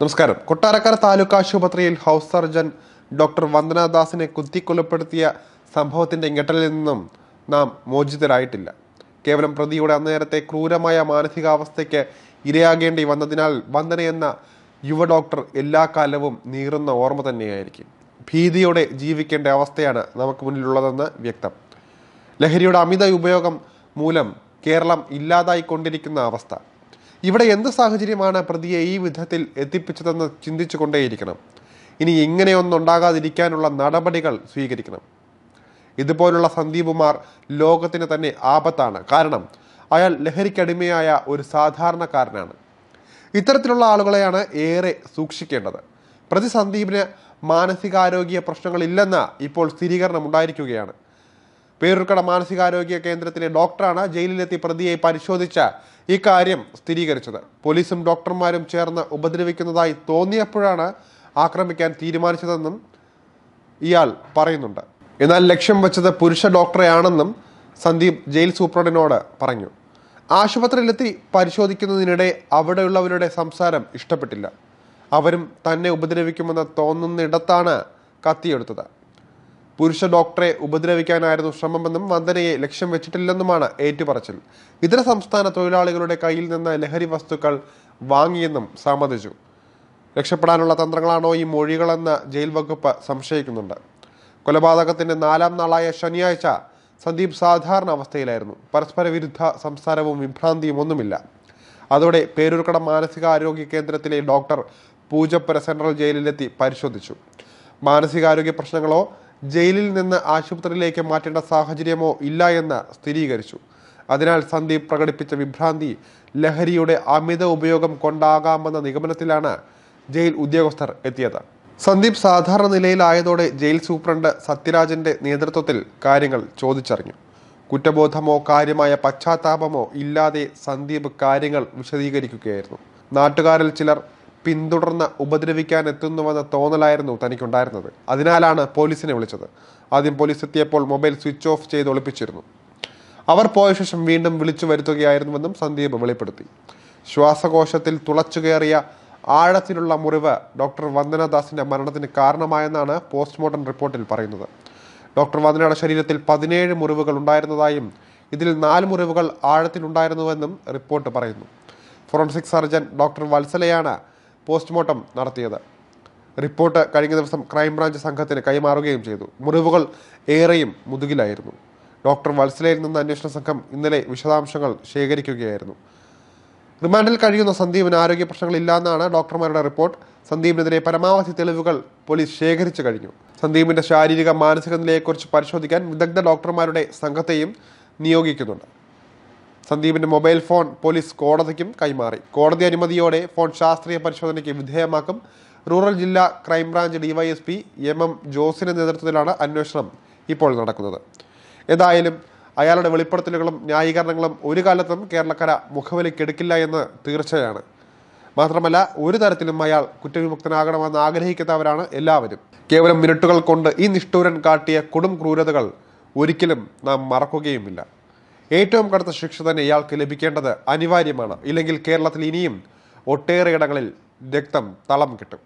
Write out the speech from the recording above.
നമസ്കാരം കൊട്ടാരക്കര താലൂക്ക് ആശുപത്രിയിൽ house surgeon doctor വന്ദനാദാസിനെ കുത്തിക്കൊലപ്പെടുത്തിയ സംഭവത്തിൻ്റെ ഇങ്ങട്ടലിൽ നിന്നും നാം മോചിതരായിട്ടില്ല കേവലം പ്രതിയുടെ അന്നേരത്തെ ക്രൂരമായ മാനസികാവസ്ഥയ്ക്ക് ഇരയാകേണ്ടി വന്നതിനാൽ വന്ദന എന്ന യുവ ഡോക്ടർ എല്ലാ കാലവും നീറുന്ന ഓർമ്മ തന്നെയായിരിക്കും ഭീതിയോടെ ജീവിക്കേണ്ട അവസ്ഥയാണ് നമുക്ക് മുന്നിലുള്ളതെന്ന് വ്യക്തം ലഹരിയുടെ അമിത ഉപയോഗം മൂലം കേരളം ഇല്ലാതായിക്കൊണ്ടിരിക്കുന്ന അവസ്ഥ ഇവിടെ എന്ത് സാഹചര്യമാണ് പ്രതിയെ ഈ വിധത്തിൽ എത്തിപ്പിച്ചതെന്ന് കൊണ്ടേയിരിക്കണം ഇനി ഇങ്ങനെയൊന്നുണ്ടാകാതിരിക്കാനുള്ള നടപടികൾ സ്വീകരിക്കണം ഇതുപോലുള്ള സന്ദീപുമാർ ലോകത്തിന് തന്നെ ആപത്താണ് കാരണം അയാൾ ലഹരിക്കടിമയായ ഒരു സാധാരണക്കാരനാണ് ഇത്തരത്തിലുള്ള ആളുകളെയാണ് ഏറെ സൂക്ഷിക്കേണ്ടത് പ്രതി സന്ദീപിന് മാനസികാരോഗ്യ പ്രശ്നങ്ങളില്ലെന്ന ഇപ്പോൾ സ്ഥിരീകരണം ഉണ്ടായിരിക്കുകയാണ് പേരൂർക്കട മാനസികാരോഗ്യ കേന്ദ്രത്തിലെ ഡോക്ടറാണ് ജയിലിലെത്തി പ്രതിയെ പരിശോധിച്ച ഇക്കാര്യം സ്ഥിരീകരിച്ചത് പോലീസും ഡോക്ടർമാരും ചേർന്ന് ഉപദ്രവിക്കുന്നതായി തോന്നിയപ്പോഴാണ് ആക്രമിക്കാൻ തീരുമാനിച്ചതെന്നും ഇയാൾ പറയുന്നുണ്ട് എന്നാൽ ലക്ഷ്യം വെച്ചത് പുരുഷ ഡോക്ടറെയാണെന്നും സന്ദീപ് ജയിൽ സൂപ്രണ്ടിനോട് പറഞ്ഞു ആശുപത്രിയിലെത്തി പരിശോധിക്കുന്നതിനിടെ അവിടെയുള്ളവരുടെ സംസാരം ഇഷ്ടപ്പെട്ടില്ല അവരും തന്നെ ഉപദ്രവിക്കുമെന്ന് തോന്നുന്നിടത്താണ് കത്തിയെടുത്തത് പുരുഷ ഡോക്ടറെ ഉപദ്രവിക്കാനായിരുന്നു ശ്രമമെന്നും വന്ദനയെ ലക്ഷ്യം വെച്ചിട്ടില്ലെന്നുമാണ് ഏറ്റുപറച്ചിൽ ഇതര സംസ്ഥാന തൊഴിലാളികളുടെ കയ്യിൽ നിന്ന് ലഹരി വസ്തുക്കൾ വാങ്ങിയെന്നും സമ്മതിച്ചു രക്ഷപ്പെടാനുള്ള തന്ത്രങ്ങളാണോ ഈ മൊഴികളെന്ന് ജയിൽ വകുപ്പ് സംശയിക്കുന്നുണ്ട് കൊലപാതകത്തിന്റെ നാലാം നാളായ ശനിയാഴ്ച സന്ദീപ് സാധാരണ അവസ്ഥയിലായിരുന്നു പരസ്പര വിരുദ്ധ സംസാരവും വിഭ്രാന്തിയും ഒന്നുമില്ല അതോടെ പേരൂർക്കട മാനസികാരോഗ്യ കേന്ദ്രത്തിലെ ഡോക്ടർ പൂജപ്പുര സെൻട്രൽ ജയിലിലെത്തി പരിശോധിച്ചു മാനസികാരോഗ്യ പ്രശ്നങ്ങളോ ജയിലിൽ നിന്ന് ആശുപത്രിയിലേക്ക് മാറ്റേണ്ട സാഹചര്യമോ ഇല്ല എന്ന് സ്ഥിരീകരിച്ചു അതിനാൽ സന്ദീപ് പ്രകടിപ്പിച്ച വിഭ്രാന്തി ലഹരിയുടെ അമിത ഉപയോഗം കൊണ്ടാകാമെന്ന നിഗമനത്തിലാണ് ജയിൽ ഉദ്യോഗസ്ഥർ എത്തിയത് സന്ദീപ് സാധാരണ നിലയിലായതോടെ ജയിൽ സൂപ്രണ്ട് സത്യരാജന്റെ നേതൃത്വത്തിൽ കാര്യങ്ങൾ ചോദിച്ചറിഞ്ഞു കുറ്റബോധമോ കാര്യമായ പശ്ചാത്താപമോ ഇല്ലാതെ സന്ദീപ് കാര്യങ്ങൾ വിശദീകരിക്കുകയായിരുന്നു നാട്ടുകാരിൽ ചിലർ പിന്തുടർന്ന് ഉപദ്രവിക്കാൻ എത്തുന്നുവെന്ന തോന്നലായിരുന്നു തനിക്കുണ്ടായിരുന്നത് അതിനാലാണ് പോലീസിനെ വിളിച്ചത് ആദ്യം പോലീസ് എത്തിയപ്പോൾ മൊബൈൽ സ്വിച്ച് ഓഫ് ചെയ്ത് ഒളിപ്പിച്ചിരുന്നു അവർ പോയ ശേഷം വീണ്ടും വിളിച്ചു വരുത്തുകയായിരുന്നുവെന്നും സന്ദീപ് വെളിപ്പെടുത്തി ശ്വാസകോശത്തിൽ തുളച്ചു കയറിയ ആഴത്തിലുള്ള മുറിവ് ഡോക്ടർ വന്ദനദാസിന്റെ മരണത്തിന് കാരണമായെന്നാണ് പോസ്റ്റ്മോർട്ടം റിപ്പോർട്ടിൽ പറയുന്നത് ഡോക്ടർ വന്ദനയുടെ ശരീരത്തിൽ പതിനേഴ് മുറിവുകൾ ഉണ്ടായിരുന്നതായും ഇതിൽ നാല് മുറിവുകൾ ആഴത്തിലുണ്ടായിരുന്നുവെന്നും റിപ്പോർട്ട് പറയുന്നു ഫോറൻസിക് സർജൻ ഡോക്ടർ വത്സലയാണ് പോസ്റ്റ്മോർട്ടം നടത്തിയത് റിപ്പോർട്ട് കഴിഞ്ഞ ദിവസം ക്രൈംബ്രാഞ്ച് സംഘത്തിന് കൈമാറുകയും ചെയ്തു മുറിവുകൾ ഏറെയും മുതുകിലായിരുന്നു ഡോക്ടർ വത്സലയിൽ നിന്ന് അന്വേഷണ സംഘം ഇന്നലെ വിശദാംശങ്ങൾ ശേഖരിക്കുകയായിരുന്നു റിമാൻഡിൽ കഴിയുന്ന സന്ദീപിന് ആരോഗ്യ പ്രശ്നങ്ങളില്ലാന്നാണ് ഡോക്ടർമാരുടെ റിപ്പോർട്ട് സന്ദീപിനെതിരെ പരമാവധി തെളിവുകൾ പോലീസ് ശേഖരിച്ചു കഴിഞ്ഞു സന്ദീപിന്റെ ശാരീരിക മാനസിക നിലയെക്കുറിച്ച് പരിശോധിക്കാൻ വിദഗ്ധ ഡോക്ടർമാരുടെ സംഘത്തെയും നിയോഗിക്കുന്നുണ്ട് സന്ദീപിന്റെ മൊബൈൽ ഫോൺ പോലീസ് കോടതിക്കും കൈമാറി കോടതി അനുമതിയോടെ ഫോൺ ശാസ്ത്രീയ പരിശോധനയ്ക്ക് വിധേയമാക്കും റൂറൽ ജില്ലാ ക്രൈംബ്രാഞ്ച് ഡിവൈഎസ്പി എം എം ജോസിന്റെ നേതൃത്വത്തിലാണ് അന്വേഷണം ഇപ്പോൾ നടക്കുന്നത് ഏതായാലും അയാളുടെ വെളിപ്പെടുത്തലുകളും ന്യായീകരണങ്ങളും ഒരു കാലത്തും കേരളക്കര മുഖവലിക്കെടുക്കില്ല എന്ന് തീർച്ചയാണ് മാത്രമല്ല ഒരു തരത്തിലും അയാൾ കുറ്റവിമുക്തനാകണമെന്ന് ആഗ്രഹിക്കുന്നവരാണ് എല്ലാവരും കേവലം മിനിറ്റുകൾ കൊണ്ട് ഈ നിഷ്ഠൂരൻ കാട്ടിയ കൊടും ക്രൂരതകൾ ഒരിക്കലും നാം മറക്കുകയുമില്ല ഏറ്റവും കടുത്ത ശിക്ഷ തന്നെ ഇയാൾക്ക് ലഭിക്കേണ്ടത് അനിവാര്യമാണ് ഇല്ലെങ്കിൽ കേരളത്തിൽ ഇനിയും ഒട്ടേറെ ഇടങ്ങളിൽ രക്തം തളം കിട്ടും